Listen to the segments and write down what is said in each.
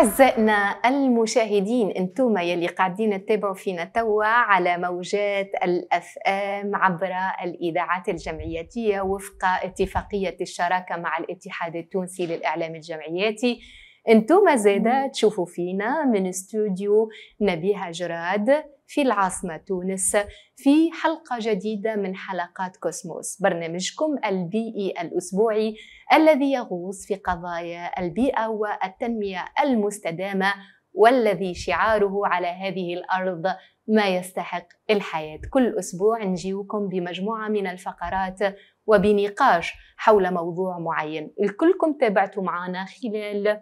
أعزائنا المشاهدين انتم يلي قاعدين تتابعوا فينا توا على موجات الأف أم عبر الإذاعات الجمعياتية وفق اتفاقية الشراكة مع الاتحاد التونسي للإعلام الجمعياتي انتم زادا تشوفوا فينا من استوديو نبيها جراد في العاصمة تونس في حلقة جديدة من حلقات كوسموس برنامجكم البيئي الأسبوعي الذي يغوص في قضايا البيئة والتنمية المستدامة والذي شعاره على هذه الأرض ما يستحق الحياة كل أسبوع نجيوكم بمجموعة من الفقرات وبنقاش حول موضوع معين الكلكم تابعتوا معنا خلال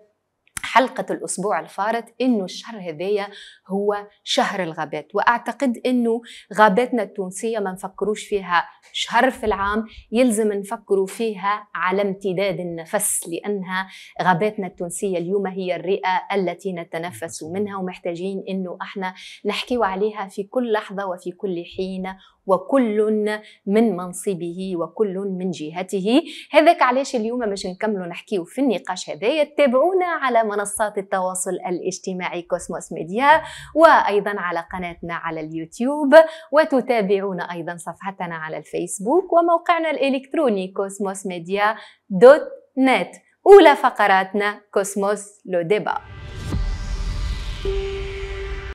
حلقة الأسبوع الفارط إنه الشهر هذايا هو شهر الغابات وأعتقد إنه غاباتنا التونسية ما نفكروش فيها شهر في العام يلزم نفكروا فيها على امتداد النفس لأنها غاباتنا التونسية اليوم هي الرئة التي نتنفس منها ومحتاجين إنه احنا نحكيو عليها في كل لحظة وفي كل حين وكل من منصبه وكل من جهته هذاك علاش اليوم باش نكملوا نحكيو في النقاش هذايا تابعونا على منصات التواصل الاجتماعي كوسموس ميديا وايضا على قناتنا على اليوتيوب وتتابعونا ايضا صفحتنا على الفيسبوك وموقعنا الالكتروني كوسموس ميديا دوت نت أولى فقراتنا كوسموس لو ديبا